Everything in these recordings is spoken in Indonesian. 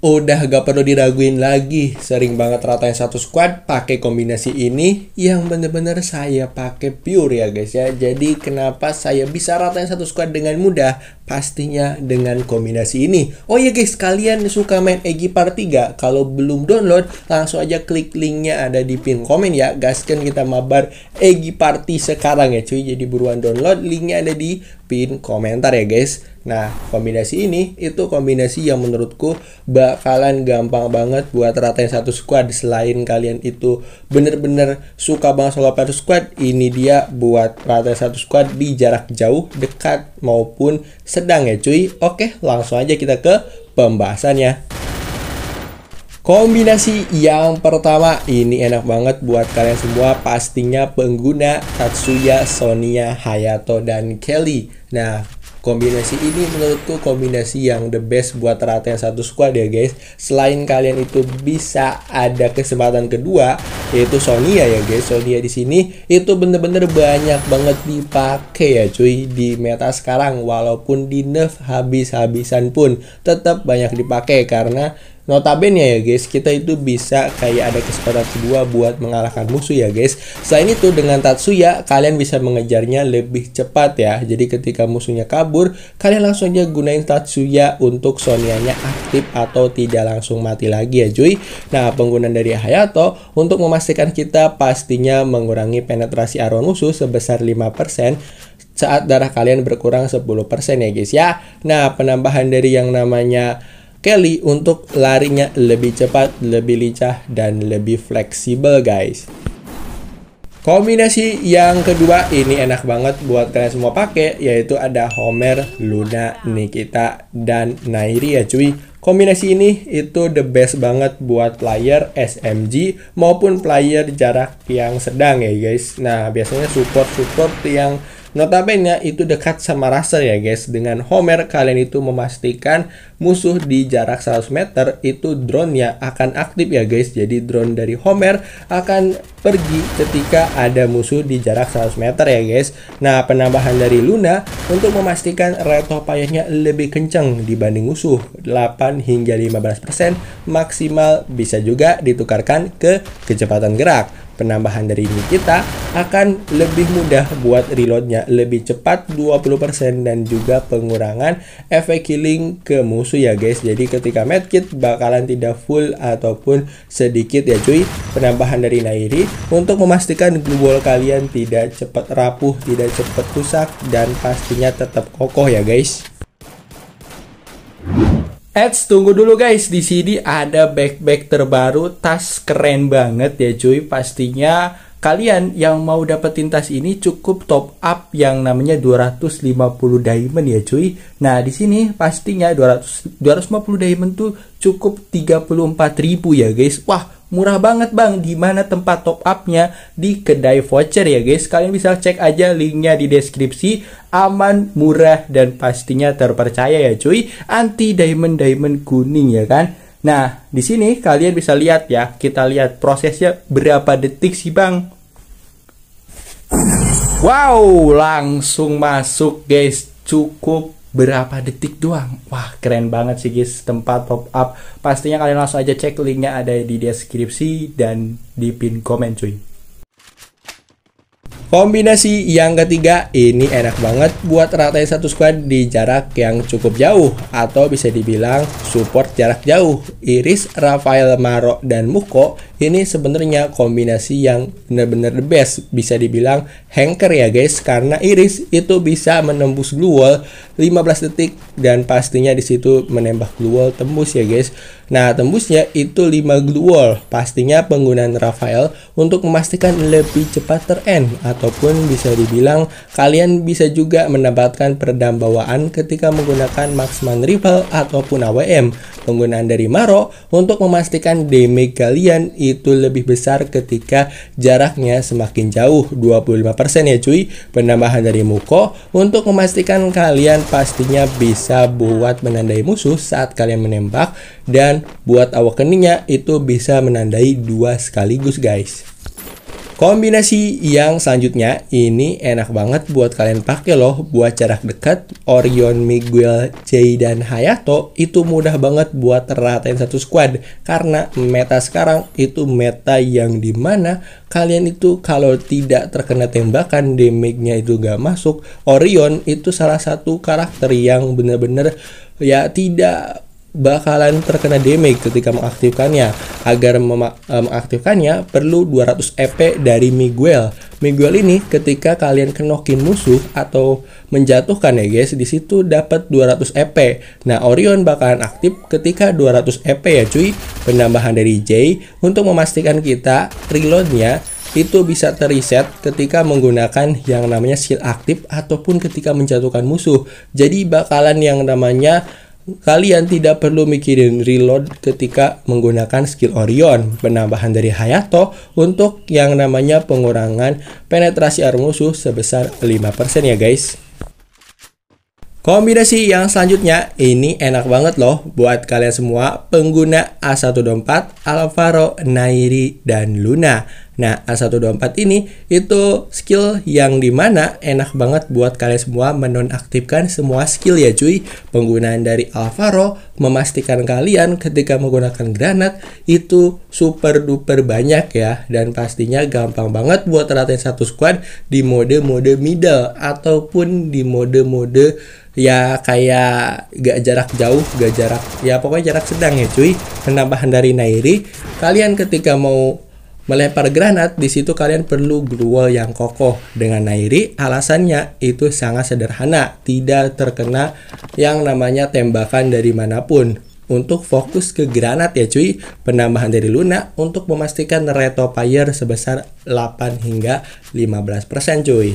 udah gak perlu diraguin lagi sering banget ratain satu squad pakai kombinasi ini yang bener-bener saya pakai pure ya guys ya jadi kenapa saya bisa ratain satu squad dengan mudah pastinya dengan kombinasi ini oh iya guys kalian suka main Egi Part 3 kalau belum download langsung aja klik linknya ada di pin komen ya gaskan kita mabar Egi Party sekarang ya cuy jadi buruan download linknya ada di pin, komentar ya guys. Nah, kombinasi ini itu kombinasi yang menurutku bakalan gampang banget buat ratain satu squad. Selain kalian itu bener-bener suka banget solo player squad, ini dia buat ratain satu squad di jarak jauh, dekat maupun sedang ya cuy. Oke, langsung aja kita ke pembahasannya. Kombinasi yang pertama ini enak banget buat kalian semua pastinya pengguna Tatsuya, Sonia, Hayato, dan Kelly. Nah, kombinasi ini menurutku kombinasi yang the best buat rata yang satu squad ya guys selain kalian itu bisa ada kesempatan kedua yaitu Sonia ya guys Sonia di sini itu bener-bener banyak banget dipakai ya cuy di meta sekarang walaupun di nerf habis-habisan pun tetap banyak dipakai karena Notabene ya guys, kita itu bisa kayak ada kesempatan kedua buat mengalahkan musuh ya guys. Selain itu dengan Tatsuya, kalian bisa mengejarnya lebih cepat ya. Jadi ketika musuhnya kabur, kalian langsung aja gunain Tatsuya untuk Sonianya aktif atau tidak langsung mati lagi ya cuy. Nah, penggunaan dari Hayato untuk memastikan kita pastinya mengurangi penetrasi aron musuh sebesar 5% saat darah kalian berkurang 10% ya guys ya. Nah, penambahan dari yang namanya Kelly untuk larinya lebih cepat, lebih lincah, dan lebih fleksibel guys. Kombinasi yang kedua ini enak banget buat kalian semua pakai yaitu ada Homer, Luna, Nikita dan Nairi ya cuy. Kombinasi ini itu the best banget buat player SMG maupun player jarak yang sedang ya guys. Nah, biasanya support-support yang Notabene itu dekat sama Russell ya guys. Dengan Homer kalian itu memastikan musuh di jarak 100 meter itu drone-nya akan aktif ya guys. Jadi drone dari Homer akan pergi ketika ada musuh di jarak 100 meter ya guys. Nah penambahan dari Luna untuk memastikan rate payahnya lebih kencang dibanding musuh 8 hingga 15% maksimal bisa juga ditukarkan ke kecepatan gerak penambahan dari ini kita akan lebih mudah buat reloadnya lebih cepat 20% dan juga pengurangan efek healing ke musuh ya guys jadi ketika medkit bakalan tidak full ataupun sedikit ya cuy penambahan dari Nairi untuk memastikan global kalian tidak cepat rapuh tidak cepat rusak dan pastinya tetap kokoh ya guys Eits, tunggu dulu guys. Di sini ada backpack terbaru, tas keren banget ya cuy. Pastinya kalian yang mau dapetin tas ini cukup top up yang namanya 250 diamond ya cuy. Nah, di sini pastinya 200 250 diamond tuh cukup 34.000 ya guys. Wah, murah banget bang di mana tempat top upnya di kedai voucher ya guys kalian bisa cek aja linknya di deskripsi aman murah dan pastinya terpercaya ya cuy anti diamond diamond kuning ya kan nah di sini kalian bisa lihat ya kita lihat prosesnya berapa detik sih bang wow langsung masuk guys cukup berapa detik doang. Wah, keren banget sih guys tempat pop up. Pastinya kalian langsung aja cek linknya ada di deskripsi dan di pin komen cuy. Kombinasi yang ketiga ini enak banget buat ratain satu squad di jarak yang cukup jauh atau bisa dibilang support jarak jauh. Iris, Rafael Maro, dan Muko ini sebenarnya kombinasi yang benar-benar the best bisa dibilang hanker ya guys karena Iris itu bisa menembus blue wall 15 detik dan pastinya disitu menembak blue wall tembus ya guys nah tembusnya itu 5 blue wall pastinya penggunaan Rafael untuk memastikan lebih cepat terend ataupun bisa dibilang kalian bisa juga mendapatkan peredam bawaan ketika menggunakan Maxman rival ataupun AWM penggunaan dari Maro untuk memastikan damage kalian itu lebih besar ketika jaraknya semakin jauh 25% ya cuy penambahan dari Muko untuk memastikan kalian pastinya bisa buat menandai musuh saat kalian menembak dan buat awakeningnya itu bisa menandai dua sekaligus guys Kombinasi yang selanjutnya ini enak banget buat kalian pakai loh buat jarak dekat Orion Miguel Jay dan Hayato itu mudah banget buat ratain satu squad karena meta sekarang itu meta yang dimana kalian itu kalau tidak terkena tembakan damage-nya itu gak masuk Orion itu salah satu karakter yang bener-bener ya tidak bakalan terkena damage ketika mengaktifkannya. Agar eh, mengaktifkannya perlu 200 EP dari Miguel. Miguel ini ketika kalian kenokin musuh atau menjatuhkan ya guys, di situ dapat 200 EP. Nah, Orion bakalan aktif ketika 200 EP ya cuy. Penambahan dari J untuk memastikan kita reloadnya itu bisa terreset ketika menggunakan yang namanya skill aktif ataupun ketika menjatuhkan musuh. Jadi bakalan yang namanya kalian tidak perlu mikirin reload ketika menggunakan skill Orion. Penambahan dari Hayato untuk yang namanya pengurangan penetrasi armor musuh sebesar 5% ya guys. Kombinasi yang selanjutnya ini enak banget loh buat kalian semua pengguna A124, Alvaro, Nairi, dan Luna. Nah, A124 ini itu skill yang dimana enak banget buat kalian semua menonaktifkan semua skill ya cuy. Penggunaan dari Alvaro memastikan kalian ketika menggunakan granat itu super duper banyak ya. Dan pastinya gampang banget buat ratain satu squad di mode-mode middle ataupun di mode-mode ya kayak gak jarak jauh, gak jarak ya pokoknya jarak sedang ya cuy. Penambahan dari Nairi, kalian ketika mau Melempar granat, di situ kalian perlu gruel yang kokoh. Dengan Nairi, alasannya itu sangat sederhana, tidak terkena yang namanya tembakan dari manapun. Untuk fokus ke granat ya cuy, penambahan dari Luna untuk memastikan Reto Fire sebesar 8 hingga 15% cuy.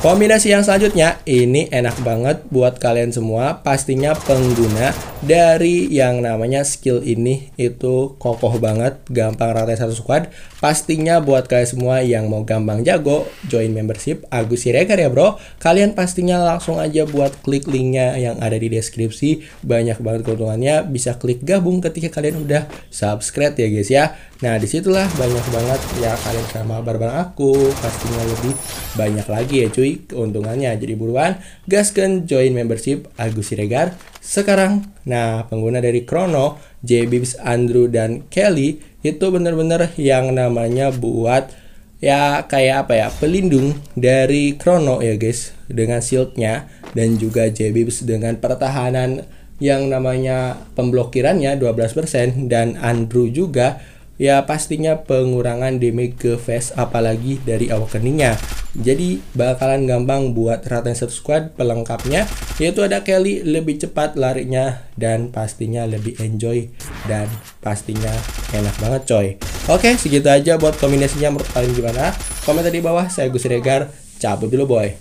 Kombinasi yang selanjutnya, ini enak banget buat kalian semua, pastinya pengguna dari yang namanya skill ini itu kokoh banget, gampang rata satu squad. Pastinya buat kalian semua yang mau gampang jago, join membership Agus Siregar ya bro. Kalian pastinya langsung aja buat klik linknya yang ada di deskripsi. Banyak banget keuntungannya, bisa klik gabung ketika kalian udah subscribe ya guys ya. Nah disitulah banyak banget ya kalian sama bareng aku, pastinya lebih banyak lagi ya cuy keuntungannya. Jadi buruan, kan join membership Agus Siregar sekarang. Nah, pengguna dari Chrono, JBibs, Andrew, dan Kelly itu benar-benar yang namanya buat ya kayak apa ya pelindung dari Chrono ya guys dengan shieldnya dan juga JBibs dengan pertahanan yang namanya pemblokirannya 12% dan Andrew juga ya pastinya pengurangan damage ke face apalagi dari awakeningnya jadi bakalan gampang buat Rattenser Squad pelengkapnya yaitu ada Kelly lebih cepat larinya dan pastinya lebih enjoy dan pastinya enak banget coy oke segitu aja buat kombinasinya menurut kalian gimana komentar di bawah saya Gus Regar cabut dulu boy